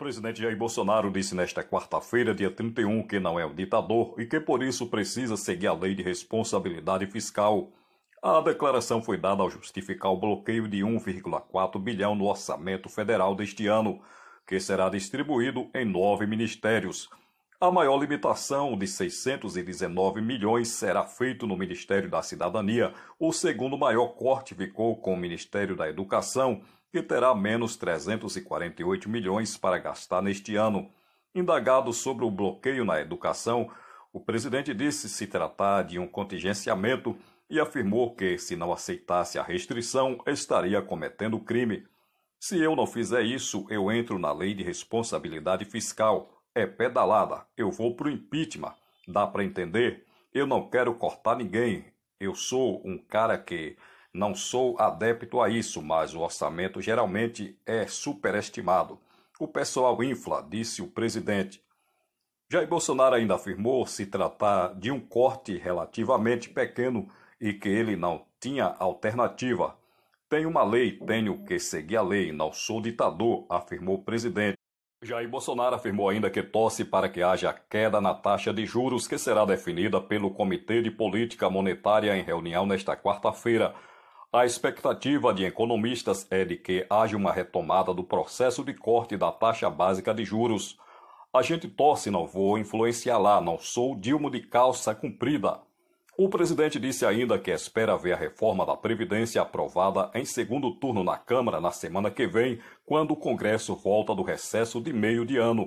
presidente Jair Bolsonaro disse nesta quarta-feira, dia 31, que não é um ditador e que por isso precisa seguir a lei de responsabilidade fiscal. A declaração foi dada ao justificar o bloqueio de 1,4 bilhão no orçamento federal deste ano, que será distribuído em nove ministérios. A maior limitação de 619 milhões será feito no Ministério da Cidadania. O segundo maior corte ficou com o Ministério da Educação, que terá menos 348 milhões para gastar neste ano. Indagado sobre o bloqueio na educação, o presidente disse se tratar de um contingenciamento e afirmou que, se não aceitasse a restrição, estaria cometendo crime. Se eu não fizer isso, eu entro na lei de responsabilidade fiscal. É pedalada, eu vou pro impeachment. Dá para entender? Eu não quero cortar ninguém. Eu sou um cara que não sou adepto a isso, mas o orçamento geralmente é superestimado. O pessoal infla, disse o presidente. Jair Bolsonaro ainda afirmou se tratar de um corte relativamente pequeno e que ele não tinha alternativa. Tenho uma lei, tenho que seguir a lei, não sou ditador, afirmou o presidente. Jair Bolsonaro afirmou ainda que torce para que haja queda na taxa de juros que será definida pelo Comitê de Política Monetária em reunião nesta quarta-feira. A expectativa de economistas é de que haja uma retomada do processo de corte da taxa básica de juros. A gente torce, não vou influenciar lá, não sou Dilma de calça comprida. O presidente disse ainda que espera ver a reforma da Previdência aprovada em segundo turno na Câmara na semana que vem, quando o Congresso volta do recesso de meio de ano.